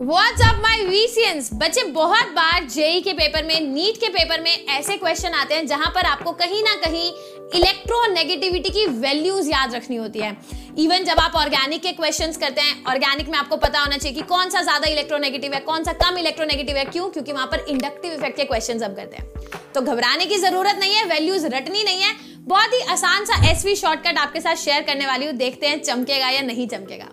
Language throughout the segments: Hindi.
व्हाट्स अप माय बच्चे बहुत बार जेई e के पेपर में नीट के पेपर में ऐसे क्वेश्चन आते हैं जहां पर आपको कहीं ना कहीं इलेक्ट्रोनेगेटिविटी की वैल्यूज याद रखनी होती है इवन जब आप ऑर्गेनिक के क्वेश्चंस करते हैं ऑर्गेनिक में आपको पता होना चाहिए कि कौन सा ज्यादा इलेक्ट्रोनेगेटिव है कौन सा कम इलेक्ट्रोनेगेटिव है क्यों क्योंकि वहां पर इंडक्टिव इफेक्ट के क्वेश्चंस अब करते हैं तो घबराने की जरूरत नहीं है वैल्यूज रटनी नहीं है बहुत ही आसान सा एसवी शॉर्टकट आपके साथ शेयर करने वाली हूँ देखते हैं चमकेगा या नहीं चमकेगा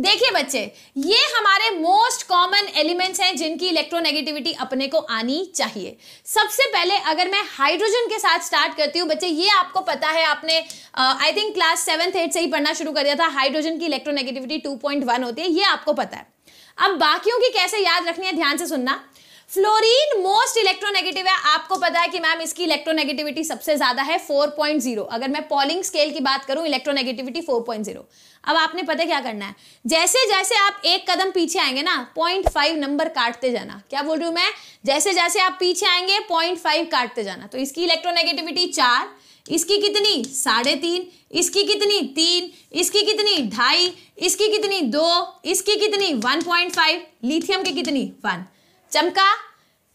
देखिए बच्चे ये हमारे मोस्ट कॉमन एलिमेंट्स हैं जिनकी इलेक्ट्रोनेगेटिविटी अपने को आनी चाहिए सबसे पहले अगर मैं हाइड्रोजन के साथ स्टार्ट करती हूँ बच्चे ये आपको पता है आपने I think class seventh eight से ही पढ़ना शुरू कर दिया था हाइड्रोजन की इलेक्ट्रोनेगेटिविटी 2.1 होती है ये आपको पता है अब बाकियों की कैसे याद रखनी है ध्यान से सुनना फ्लोरीन मोस्ट इलेक्ट्रोनेगेटिव है आपको पता है कि मैम इसकी इलेक्ट्रोनेगेटिविटी सबसे ज्यादा है 4.0 अगर मैं पॉलिंग स्केल की बात करूं इलेक्ट्रोनेगेटिविटी 4.0 अब आपने पता क्या करना है जैसे जैसे आप एक कदम पीछे आएंगे ना 0.5 नंबर काटते जाना क्या बोल रही हूं मैं जैसे जैसे आप पीछे आएंगे पॉइंट काटते जाना तो इसकी इलेक्ट्रोनेगेटिविटी चार इसकी कितनी साढ़े तीन इसकी कितनी तीन इसकी कितनी ढाई इसकी कितनी दो इसकी कितनी 1.5 लिथियम की कितनी वन चमका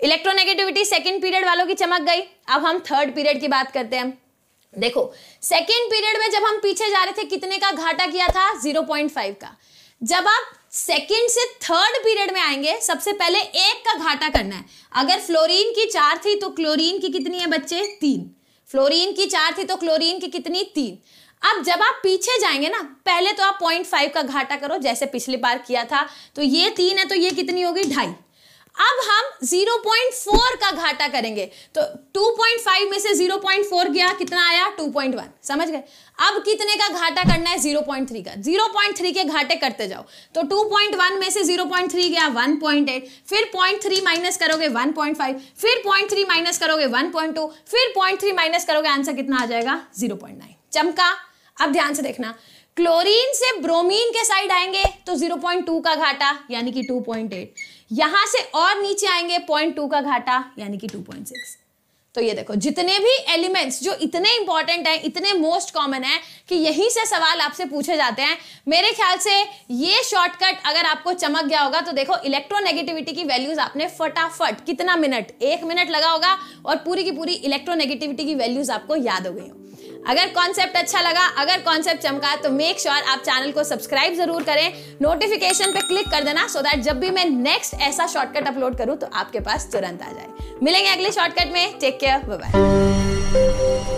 इलेक्ट्रोनेगेटिविटी सेकेंड पीरियड वालों की चमक गई अब हम थर्ड पीरियड की बात करते हैं देखो सेकेंड पीरियड में जब हम पीछे जा रहे थे कितने का घाटा किया था 0.5 का जब आप सेकेंड से थर्ड पीरियड में आएंगे सबसे पहले एक का घाटा करना है अगर फ्लोरीन की चार थी तो क्लोरीन की कितनी है बच्चे तीन फ्लोरीन की चार थी तो क्लोरीन की कितनी तीन अब जब आप पीछे जाएंगे ना पहले तो आप पॉइंट फाइव का घाटा करो जैसे पिछली बार किया था तो ये तीन है तो ये कितनी होगी ढाई अब हम 0.4 का घाटा करेंगे तो 2.5 में से 0.4 गया कितना आया 2.1 समझ गए अब कितने का घाटा करना है 0.3 का 0.3 के घाटे करते जाओ तो 2.1 में से 0.3 गया 1.8 फिर 0.3 माइनस करोगे 1.5 फिर 0.3 माइनस करोगे 1.2 फिर 0.3 माइनस करोगे आंसर कितना आ जाएगा 0.9 चमका अब ध्यान से देखना क्लोरीन से ब्रोमीन के साइड आएंगे तो 0.2 का घाटा यानी कि 2.8 यहां से और नीचे आएंगे 0.2 का घाटा यानी कि 2.6 तो ये देखो जितने भी एलिमेंट्स जो इतने इंपॉर्टेंट हैं इतने मोस्ट कॉमन हैं कि यहीं से सवाल आपसे पूछे जाते हैं मेरे ख्याल से ये शॉर्टकट अगर आपको चमक गया होगा तो देखो इलेक्ट्रोनेगेटिविटी की वैल्यूज आपने फटाफट कितना मिनट एक मिनट लगा होगा और पूरी की पूरी इलेक्ट्रोनेगेटिविटी की वैल्यूज आपको याद हो गई हो अगर कॉन्सेप्ट अच्छा लगा अगर कॉन्सेप्ट चमका तो मेक श्योर sure आप चैनल को सब्सक्राइब जरूर करें नोटिफिकेशन पे क्लिक कर देना सो so दैट जब भी मैं नेक्स्ट ऐसा शॉर्टकट अपलोड करूँ तो आपके पास तुरंत आ जाए मिलेंगे अगले शॉर्टकट में टेक केयर बाय